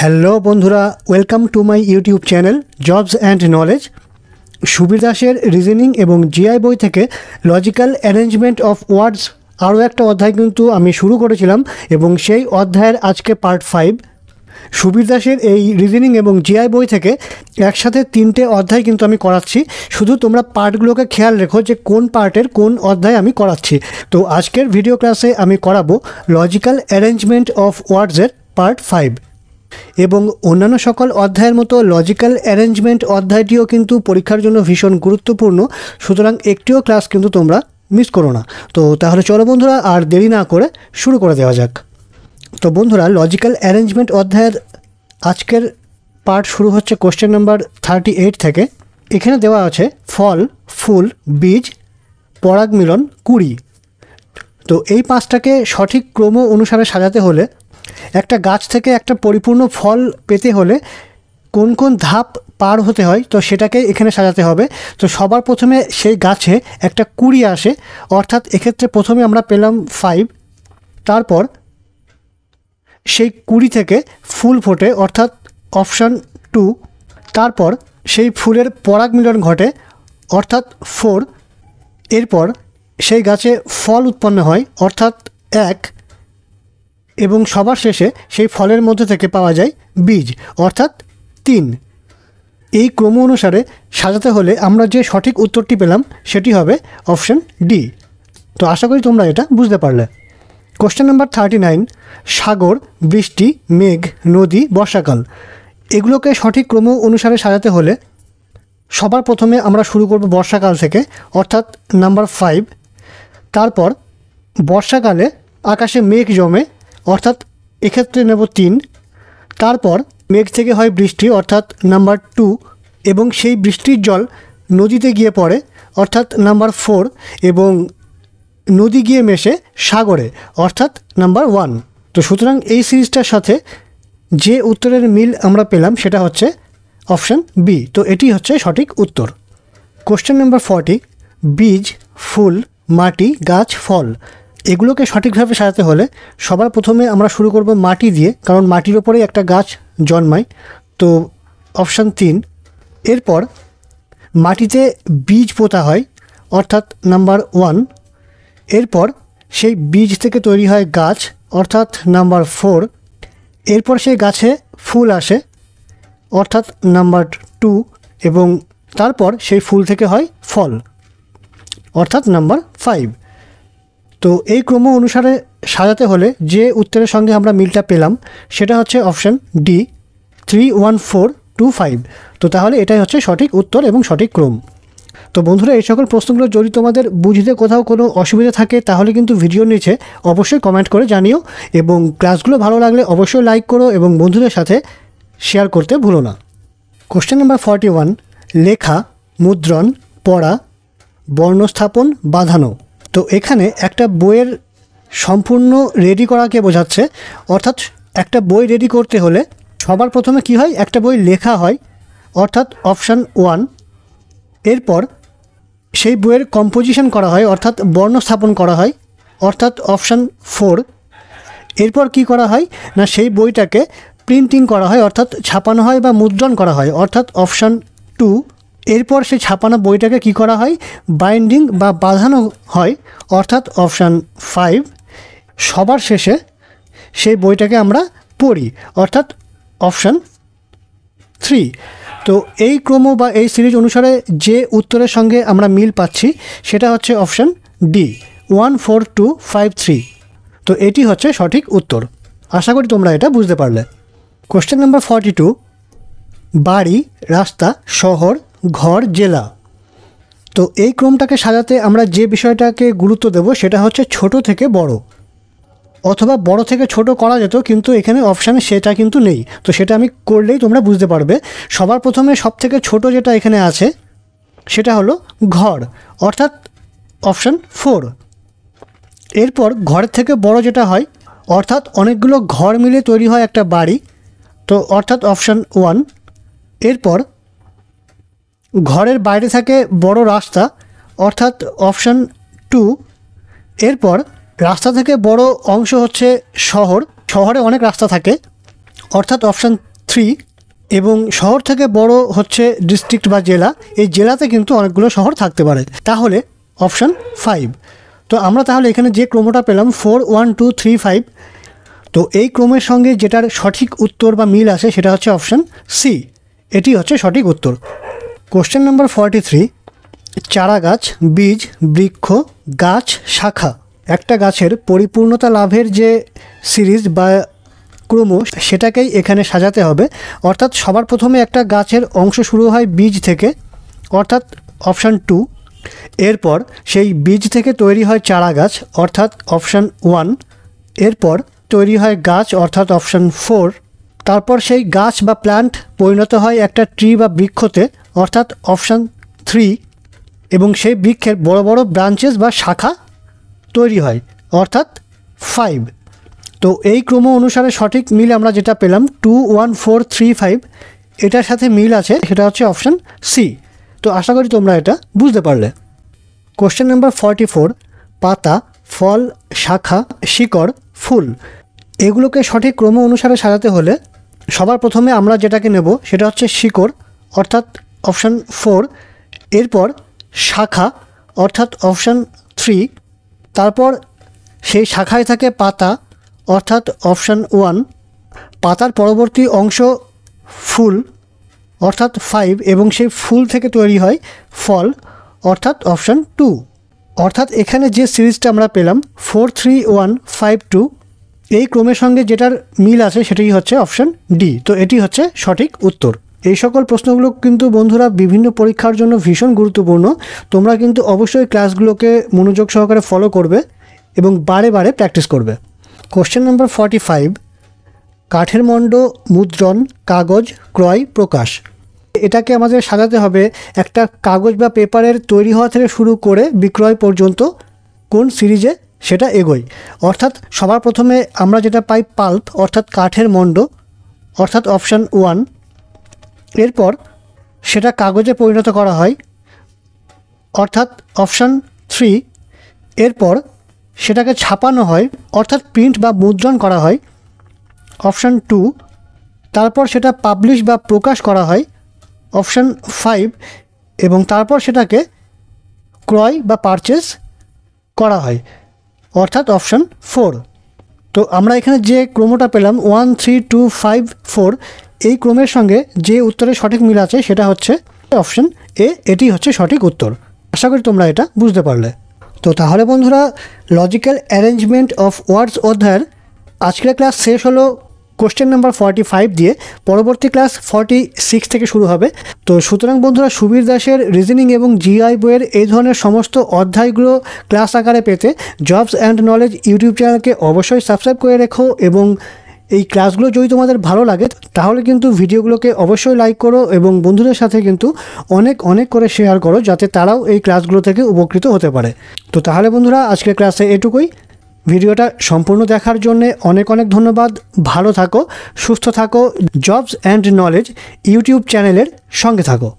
hello বন্ধুরা welcome to my YouTube channel jobs and knowledge Subir দাসের reasoning এবং GI বই থেকে লজিক্যাল অ্যারেঞ্জমেন্ট অফ ওয়ার্ডস আরও একটা অধ্যায় কিন্তু আমি শুরু করেছিলাম এবং সেই অধ্যায়ের আজকে পার্ট ফাইভ সুবীর দাসের এই রিজনিং এবং জিআই বই থেকে একসাথে তিনটে অধ্যায় কিন্তু আমি করাচ্ছি শুধু তোমরা পার্টগুলোকে খেয়াল রেখো যে কোন পার্টের কোন অধ্যায় আমি করাচ্ছি তো আজকের ভিডিও ক্লাসে আমি করাবো লজিক্যাল অ্যারেঞ্জমেন্ট অফ ওয়ার্ডসের পার্ট ফাইভ এবং অন্যান্য সকল অধ্যায়ের মতো লজিক্যাল অ্যারেঞ্জমেন্ট অধ্যায়টিও কিন্তু পরীক্ষার জন্য ভীষণ গুরুত্বপূর্ণ সুতরাং একটিও ক্লাস কিন্তু তোমরা মিস করো না তো তাহলে চলো বন্ধুরা আর দেরি না করে শুরু করে দেওয়া যাক তো বন্ধুরা লজিক্যাল অ্যারেঞ্জমেন্ট অধ্যায়ের আজকের পার্ট শুরু হচ্ছে কোশ্চেন নাম্বার থার্টি এইট থেকে এখানে দেওয়া আছে ফল ফুল বীজ পরাগ মিলন কুড়ি তো এই পাঁচটাকে সঠিক ক্রম অনুসারে সাজাতে হলে একটা গাছ থেকে একটা পরিপূর্ণ ফল পেতে হলে কোন কোন ধাপ পার হতে হয় তো সেটাকে এখানে সাজাতে হবে তো সবার প্রথমে সেই গাছে একটা কুড়ি আসে অর্থাৎ এক্ষেত্রে প্রথমে আমরা পেলাম ফাইভ তারপর সেই কুড়ি থেকে ফুল ফোটে অর্থাৎ অপশান টু তারপর সেই ফুলের পরাগ মিলন ঘটে অর্থাৎ ফোর এরপর সেই গাছে ফল উৎপন্ন হয় অর্থাৎ এক এবং সবার শেষে সেই ফলের মধ্যে থেকে পাওয়া যায় বীজ অর্থাৎ তিন এই ক্রম অনুসারে সাজাতে হলে আমরা যে সঠিক উত্তরটি পেলাম সেটি হবে অপশন ডি তো আশা করি তোমরা এটা বুঝতে পারলে কোশ্চেন নাম্বার থার্টি নাইন সাগর বৃষ্টি মেঘ নদী বর্ষাকাল এগুলোকে সঠিক ক্রম অনুসারে সাজাতে হলে সবার প্রথমে আমরা শুরু করব বর্ষাকাল থেকে অর্থাৎ নাম্বার ফাইভ তারপর বর্ষাকালে আকাশে মেঘ জমে অর্থাৎ এক্ষেত্রে নেব তিন তারপর মেঘ থেকে হয় বৃষ্টি অর্থাৎ নাম্বার টু এবং সেই বৃষ্টির জল নদীতে গিয়ে পড়ে অর্থাৎ নাম্বার ফোর এবং নদী গিয়ে মেশে সাগরে অর্থাৎ নাম্বার ওয়ান তো সুতরাং এই সিরিজটার সাথে যে উত্তরের মিল আমরা পেলাম সেটা হচ্ছে অপশান বি তো এটি হচ্ছে সঠিক উত্তর কোশ্চেন নাম্বার ফর্টি বীজ ফুল মাটি গাছ ফল এগুলোকে সঠিকভাবে সাজাতে হলে সবার প্রথমে আমরা শুরু করব মাটি দিয়ে কারণ মাটির ওপরেই একটা গাছ জন্মায় তো অপশান তিন এরপর মাটিতে বীজ পোতা হয় অর্থাৎ নাম্বার ওয়ান এরপর সেই বীজ থেকে তৈরি হয় গাছ অর্থাৎ নাম্বার ফোর এরপর সেই গাছে ফুল আসে অর্থাৎ নাম্বার টু এবং তারপর সেই ফুল থেকে হয় ফল অর্থাৎ নাম্বার ফাইভ তো এই ক্রম অনুসারে সাজাতে হলে যে উত্তরের সঙ্গে আমরা মিলটা পেলাম সেটা হচ্ছে option D three one four two five তো তাহলে এটাই হচ্ছে সঠিক উত্তর এবং সঠিক ক্রম তো বন্ধুরা এই সকল প্রশ্নগুলো যদি তোমাদের বুঝতে কোথাও কোনো অসুবিধা থাকে তাহলে কিন্তু ভিডিওর নিচে অবশ্যই কমেন্ট করে জানিও এবং ক্লাসগুলো ভালো লাগলে অবশ্যই লাইক করো এবং বন্ধুদের সাথে শেয়ার করতে ভুলো না কোশ্চেন নাম্বার ফর্টি ওয়ান লেখা মুদ্রণ পড়া বর্ণস্থাপন বাঁধানো তো এখানে একটা বইয়ের সম্পূর্ণ রেডি করাকে বোঝাচ্ছে অর্থাৎ একটা বই রেডি করতে হলে সবার প্রথমে কি হয় একটা বই লেখা হয় অর্থাৎ অপশান ওয়ান এরপর সেই বইয়ের কম্পোজিশন করা হয় অর্থাৎ বর্ণ স্থাপন করা হয় অর্থাৎ অপশান ফোর এরপর কি করা হয় না সেই বইটাকে প্রিন্টিং করা হয় অর্থাৎ ছাপানো হয় বা মুদ্রণ করা হয় অর্থাৎ অপশান টু এরপর সেই ছাপানো বইটাকে কি করা হয় বাইন্ডিং বা বাঁধানো হয় অর্থাৎ অপশান ফাইভ সবার শেষে সেই বইটাকে আমরা পড়ি অর্থাৎ অপশান থ্রি তো এই ক্রম বা এই সিরিজ অনুসারে যে উত্তরের সঙ্গে আমরা মিল পাচ্ছি সেটা হচ্ছে option D one four two five three তো এটি হচ্ছে সঠিক উত্তর আশা করি তোমরা এটা বুঝতে পারলে কোশ্চেন নাম্বার ফর্টি টু বাড়ি রাস্তা শহর ঘর জেলা তো এই ক্রমটাকে সাজাতে আমরা যে বিষয়টাকে গুরুত্ব দেব সেটা হচ্ছে ছোট থেকে বড় অথবা বড় থেকে ছোট করা যেত কিন্তু এখানে অপশানে সেটা কিন্তু নেই তো সেটা আমি করলেই তোমরা বুঝতে পারবে সবার প্রথমে সব থেকে ছোট যেটা এখানে আছে সেটা হলো ঘর অর্থাৎ অপশান ফোর এরপর ঘরের থেকে বড় যেটা হয় অর্থাৎ অনেকগুলো ঘর মিলে তৈরি হয় একটা বাড়ি তো অর্থাৎ অপশান ওয়ান এরপর ঘরের বাইরে থাকে বড় রাস্তা অর্থাৎ অপশান টু এরপর রাস্তা থেকে বড় অংশ হচ্ছে শহর শহরে অনেক রাস্তা থাকে অর্থাৎ অপশান থ্রি এবং শহর থেকে বড় হচ্ছে ডিস্ট্রিক্ট বা জেলা এই জেলাতে কিন্তু অনেকগুলো শহর থাকতে পারে তাহলে অপশান ফাইভ তো আমরা তাহলে এখানে যে ক্রমটা পেলাম four one two three five তো এই ক্রমের সঙ্গে যেটার সঠিক উত্তর বা মিল আছে সেটা হচ্ছে অপশান সি এটি হচ্ছে সঠিক উত্তর কোশ্চেন নাম্বার ফর্টি থ্রি চারা গাছ বীজ বৃক্ষ গাছ শাখা একটা গাছের পরিপূর্ণতা লাভের যে সিরিজ বা ক্রম সেটাকেই এখানে সাজাতে হবে অর্থাৎ সবার প্রথমে একটা গাছের অংশ শুরু হয় বীজ থেকে অর্থাৎ অপশান টু এরপর সেই বীজ থেকে তৈরি হয় চারা গাছ অর্থাৎ অপশান ওয়ান এরপর তৈরি হয় গাছ অর্থাৎ অপশান ফোর তারপর সেই গাছ বা প্ল্যান্ট পরিণত হয় একটা ট্রি বা বৃক্ষতে অর্থাৎ অপশান থ্রি এবং সেই বৃক্ষের বড় বড় ব্রাঞ্চেস বা শাখা তৈরি হয় অর্থাৎ ফাইভ তো এই ক্রম অনুসারে সঠিক মিল আমরা যেটা পেলাম two one four three five এটার সাথে মিল আছে সেটা হচ্ছে অপশান সি তো আশা করি তোমরা এটা বুঝতে পারলে কোশ্চেন নাম্বার ফর্টি ফোর পাতা ফল শাখা শিকড় ফুল এগুলোকে সঠিক ক্রম অনুসারে সাজাতে হলে সবার প্রথমে আমরা যেটাকে নেব সেটা হচ্ছে শিকড় অর্থাৎ অপশান ফোর এরপর শাখা অর্থাৎ অপশান থ্রি তারপর সেই শাখায় থাকে পাতা অর্থাৎ অপশান ওয়ান পাতার পরবর্তী অংশ ফুল অর্থাৎ ফাইভ এবং সেই ফুল থেকে তৈরি হয় ফল অর্থাৎ অপশান টু অর্থাৎ এখানে যে সিরিজটা আমরা পেলাম four three one five two এই ক্রমের সঙ্গে যেটার মিল আছে সেটাই হচ্ছে অপশান ডি তো এটি হচ্ছে সঠিক উত্তর এই সকল প্রশ্নগুলো কিন্তু বন্ধুরা বিভিন্ন পরীক্ষার জন্য ভীষণ গুরুত্বপূর্ণ তোমরা কিন্তু অবশ্যই ক্লাসগুলোকে মনোযোগ সহকারে ফলো করবে এবং বারে বারে প্র্যাকটিস করবে কোশ্চেন নাম্বার ফর্টি ফাইভ কাঠের মণ্ড মুদ্রণ কাগজ ক্রয় প্রকাশ এটাকে আমাদের সাজাতে হবে একটা কাগজ বা পেপারের তৈরি হওয়া থেকে শুরু করে বিক্রয় পর্যন্ত কোন সিরিজে সেটা এগোই অর্থাৎ সবার প্রথমে আমরা যেটা পাই পাল্প অর্থাৎ কাঠের মণ্ড অর্থাৎ অপশান ওয়ান এরপর সেটা কাগজে পরিণত করা হয় অর্থাৎ অপশান থ্রি এরপর সেটাকে ছাপানো হয় অর্থাৎ প্রিন্ট বা মুদ্রণ করা হয় অপশান টু তারপর সেটা পাবলিশ বা প্রকাশ করা হয় অপশান ফাইভ এবং তারপর সেটাকে ক্রয় বা পারচেস করা হয় অর্থাৎ অপশান ফোর তো আমরা এখানে যে ক্রমটা পেলাম one three two five four এই ক্রমের সঙ্গে যে উত্তরের সঠিক মিল আছে সেটা হচ্ছে অপশান এ এটি হচ্ছে সঠিক উত্তর আশা করি তোমরা এটা বুঝতে পারলে তো তাহলে বন্ধুরা লজিক্যাল অ্যারেঞ্জমেন্ট অফ ওয়ার্ডস অধ্যায়ের আজকের ক্লাস শেষ হলো কোশ্চেন নাম্বার ফর্টি ফাইভ দিয়ে পরবর্তী ক্লাস ফর্টি সিক্স থেকে শুরু হবে তো সুতরাং বন্ধুরা সুবীর দাসের রিজনিং এবং জিআই বইয়ের এই ধরনের সমস্ত অধ্যায়গুলো ক্লাস আকারে পেতে জবস অ্যান্ড নলেজ ইউটিউব চ্যানেলকে অবশ্যই সাবস্ক্রাইব করে রেখো এবং এই ক্লাসগুলো যদি তোমাদের ভালো লাগে তাহলে কিন্তু ভিডিওগুলোকে অবশ্যই লাইক করো এবং বন্ধুদের সাথে কিন্তু অনেক অনেক করে শেয়ার করো যাতে তারাও এই ক্লাসগুলো থেকে উপকৃত হতে পারে তো তাহলে বন্ধুরা আজকের ক্লাসে এটুকুই ভিডিওটা সম্পূর্ণ দেখার জন্য অনেক অনেক ধন্যবাদ ভালো থাকো সুস্থ থাকো জবস অ্যান্ড নলেজ ইউটিউব চ্যানেলের সঙ্গে থাকো